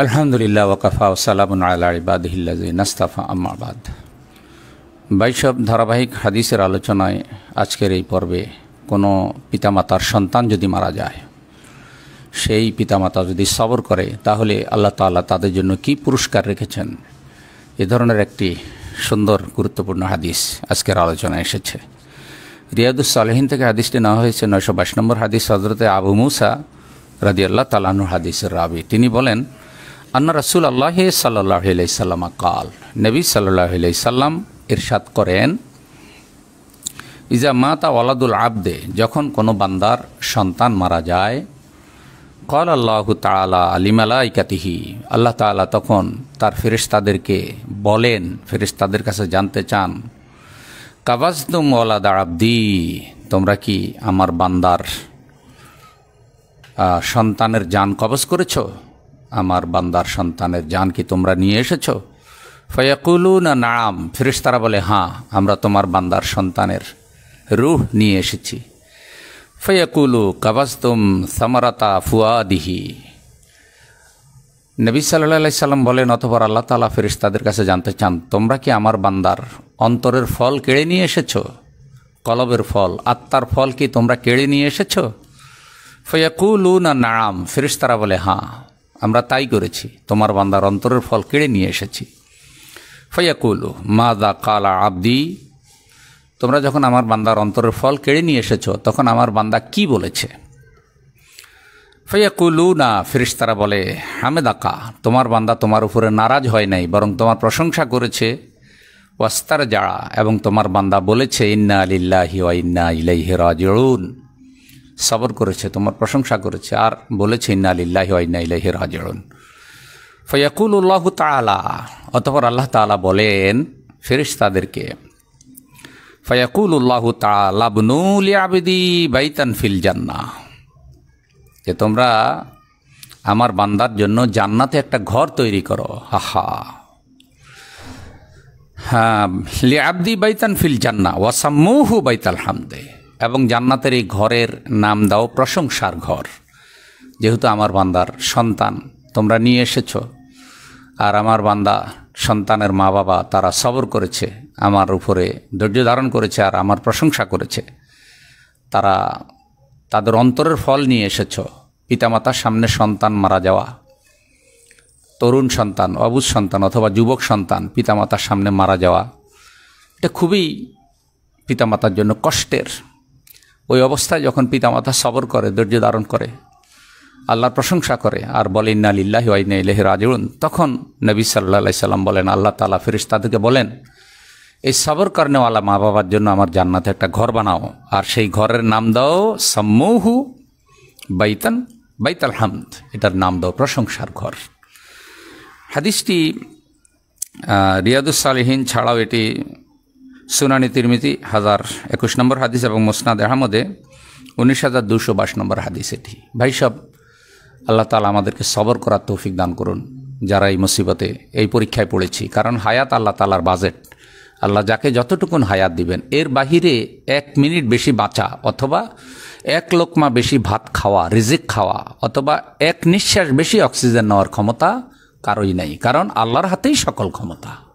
আলহামদুলিল্লাহ ওকাফা ওসালামুন আল্লাহ ইবাদহিল্লাজি নাস্তাফা আমাবাদ বাইসব ধারাবাহিক হাদিসের আলোচনায় আজকের এই পর্বে কোনো পিতামাতার সন্তান যদি মারা যায় সেই পিতামাতা যদি সবর করে তাহলে আল্লাহ তাল্লাহ তাদের জন্য কি পুরস্কার রেখেছেন এ ধরনের একটি সুন্দর গুরুত্বপূর্ণ হাদিস আজকের আলোচনায় এসেছে রিয়াদুস সালেহিন থেকে হাদিসটি নেওয়া হয়েছে নয়শো বাইশ নম্বর হাদিস হজরতে আবু মুসা রাজি আল্লাহ তালাহুর হাদিসের রাবি তিনি বলেন আন্না রাসুল আল্লাহ সাল্লাই সাল্লাম কাল নবী সাল্লাহ সাল্লাম ইরশাদ করেন ইজা মাতা ওয়ালাদুল আবদে যখন কোনো বান্দার সন্তান মারা যায় কল আল্লাহ তালা আলিমালা ইকাতিহি আল্লাহ তালা তখন তার ফেরিস্তাদেরকে বলেন ফেরিস্তাদের কাছে জানতে চান কাবাজতুম ওয়ালাদা আবদি তোমরা কি আমার বান্দার সন্তানের যান কবজ করেছো আমার বান্দার সন্তানের জান কি তোমরা নিয়ে এসেছ ফয়াকুলু না নাম ফেরিস্তারা বলে হাঁ আমরা তোমার বান্দার সন্তানের রুহ নিয়ে এসেছি ফয়াকুলু কাবাস্তুম সামারাতা ফুয়াদিহি নবী সাল্লাহ সাল্লাম বলেন অথবা আল্লাহ তালা ফেরিস তাদের কাছে জানতে চান তোমরা কি আমার বান্দার অন্তরের ফল কেড়ে নিয়ে এসেছ কলবের ফল আত্মার ফল কি তোমরা কেড়ে নিয়ে এসেছ ফয়াকুলু না নাম ফেরিস্তারা বলে হাঁ আমরা তাই করেছি তোমার বান্দার অন্তরের ফল কেড়ে নিয়ে এসেছি ফয়াকুলু মা দা কালা আব্দি তোমরা যখন আমার বান্দার অন্তরের ফল কেড়ে নিয়ে এসেছ তখন আমার বান্দা কি বলেছে ফয়াকুলু না তারা বলে হামেদাকা তোমার বান্দা তোমার উপরে নারাজ হয় নাই বরং তোমার প্রশংসা করেছে ওয়াস্তার যারা এবং তোমার বান্দা বলেছে ইন্না আলিল্লাহি ওয়া ইন্না ইলাইহি রাজিউন সবর করেছে তোমার প্রশংসা করেছে আর বলেছে ইন্নালিল্লাহ ইন্নাইলাহি রাজন ফয়াকুল উল্লাহ তালা অতপর আল্লাহ তালা বলেন ফেরিস তাদেরকে ফয়াকুল উল্লাহ তালাবনুল আবেদি বাইতান ফিল জান্না যে তোমরা আমার বান্দার জন্য জান্নাতে একটা ঘর তৈরি করো আহা হ্যাঁ লি আবদি বাইতান ফিল জান্না ওয়াসাম্মুহু বাইতাল হামদে এবং জান্নাতের এই ঘরের নাম দাও প্রশংসার ঘর যেহেতু আমার বান্দার সন্তান তোমরা নিয়ে এসেছ আর আমার বান্দা সন্তানের মা বাবা তারা সবর করেছে আমার উপরে ধৈর্য ধারণ করেছে আর আমার প্রশংসা করেছে তারা তাদের অন্তরের ফল নিয়ে এসেছ পিতামাতার সামনে সন্তান মারা যাওয়া তরুণ সন্তান অবুজ সন্তান অথবা যুবক সন্তান পিতামাতার সামনে মারা যাওয়া এটা খুবই পিতামাতার জন্য কষ্টের ওই অবস্থায় যখন পিতামাতা সবর করে ধৈর্য ধারণ করে আল্লাহর প্রশংসা করে আর বলেন না লিল্লাহি ওয়াইনা ইলাহি রাজিউন তখন নবী সাল্লা সাল্লাম বলেন আল্লাহ তালা ফিরিস তাদেরকে বলেন এই সবর কর্নেওয়ালা মা বাবার জন্য আমার জান্নাতে একটা ঘর বানাও আর সেই ঘরের নাম দাও সাম্মৌহু বাইতান বাইতাল হামদ এটার নাম দাও প্রশংসার ঘর হাদিসটি রিয়াদুস সালেহীন ছাড়াও এটি সুনানি তিরমিতি হাজার একুশ নম্বর হাদিস এবং মোসনাদ আহমদে উনিশ হাজার দুশো বাইশ নম্বর হাদিস এটি ভাই সব আল্লাহ তালা আমাদেরকে সবর করার তৌফিক দান করুন যারা এই মুসিবতে এই পরীক্ষায় পড়েছি কারণ হায়াত আল্লাহ তালার বাজেট আল্লাহ যাকে যতটুকুন হায়াত দিবেন এর বাহিরে এক মিনিট বেশি বাঁচা অথবা এক লোকমা বেশি ভাত খাওয়া রিজিক খাওয়া অথবা এক নিঃশ্বাস বেশি অক্সিজেন নেওয়ার ক্ষমতা কারোই নাই কারণ আল্লাহর হাতেই সকল ক্ষমতা